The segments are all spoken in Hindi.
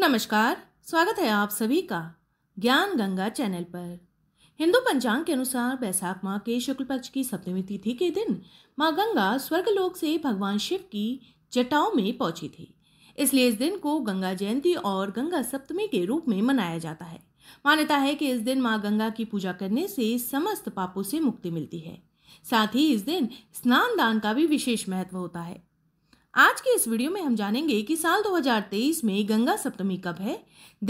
नमस्कार स्वागत है आप सभी का ज्ञान गंगा चैनल पर हिंदू पंचांग के अनुसार बैसाख माह के शुक्ल पक्ष की सप्तमी तिथि के दिन माँ गंगा स्वर्गलोक से भगवान शिव की जटाओं में पहुंची थी इसलिए इस दिन को गंगा जयंती और गंगा सप्तमी के रूप में मनाया जाता है मान्यता है कि इस दिन माँ गंगा की पूजा करने से समस्त पापों से मुक्ति मिलती है साथ ही इस दिन स्नान दान का भी विशेष महत्व होता है आज के इस वीडियो में हम जानेंगे कि साल 2023 में गंगा सप्तमी कब है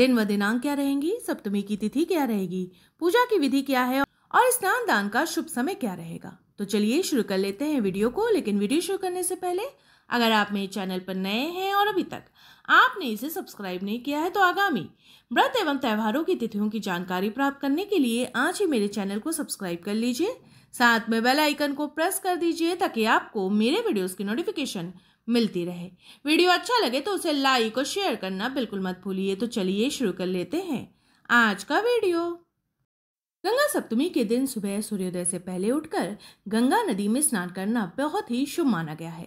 दिन व दिनांक क्या रहेंगी सप्तमी की तिथि क्या रहेगी पूजा की विधि क्या है और स्नान दान का शुभ समय क्या रहेगा तो चलिए शुरू कर लेते हैं वीडियो को लेकिन वीडियो शुरू करने से पहले अगर आप मेरे चैनल पर नए हैं और अभी तक आपने इसे सब्सक्राइब नहीं किया है तो आगामी व्रत एवं त्योहारों की तिथियों की जानकारी प्राप्त करने के लिए आज ही मेरे चैनल को सब्सक्राइब कर लीजिए साथ में बेल आइकन को प्रेस कर दीजिए ताकि आपको मेरे वीडियोस की नोटिफिकेशन मिलती रहे वीडियो अच्छा लगे तो उसे लाइक और शेयर करना बिल्कुल मत भूलिए तो चलिए शुरू कर लेते हैं आज का वीडियो गंगा सप्तमी के दिन सुबह सूर्योदय से पहले उठकर गंगा नदी में स्नान करना बहुत ही शुभ माना गया है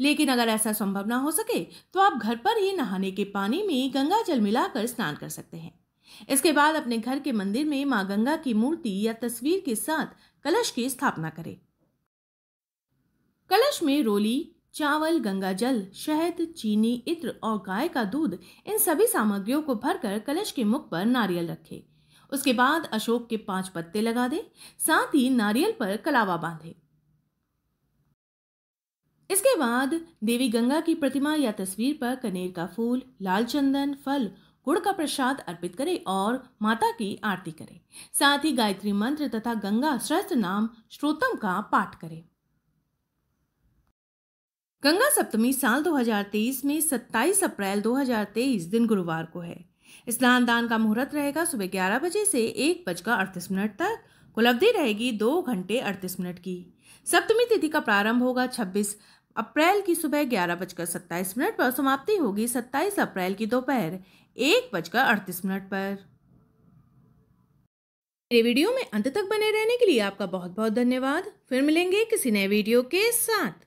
लेकिन अगर ऐसा संभव ना हो सके तो आप घर पर ही नहाने के पानी में गंगा जल मिलाकर स्नान कर सकते हैं इसके बाद अपने घर के मंदिर में माँ गंगा की मूर्ति या तस्वीर के साथ कलश की स्थापना करें कलश में रोली चावल गंगा जल शहद चीनी इत्र और गाय का दूध इन सभी सामग्रियों को भरकर कलश के मुख पर नारियल रखें उसके बाद अशोक के पांच पत्ते लगा दें साथ ही नारियल पर कलावा बांधे इसके बाद देवी गंगा की प्रतिमा या तस्वीर पर कनेर का फूल लाल चंदन फल गुड़ का प्रसाद अर्पित करें और माता की आरती करें साथ ही गायत्री मंत्र तथा गंगा सहस्त्र नाम श्रोतम का पाठ करें गंगा सप्तमी साल 2023 में 27 अप्रैल 2023 दिन गुरुवार को है स्नान दान का मुहूर्त रहेगा सुबह ग्यारह बजे से एक बजकर अड़तीस मिनट तक कुलब्धि रहेगी दो घंटे अड़तीस मिनट की सप्तमी तिथि का प्रारंभ होगा 26 अप्रैल की सुबह ग्यारह बजकर सत्ताईस मिनट पर समाप्ति होगी सत्ताईस अप्रैल की दोपहर एक बजकर अड़तीस मिनट पर मेरे वीडियो में अंत तक बने रहने के लिए आपका बहुत बहुत धन्यवाद फिर मिलेंगे किसी नए वीडियो के साथ